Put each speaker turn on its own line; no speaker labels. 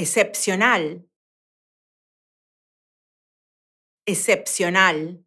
excepcional, excepcional.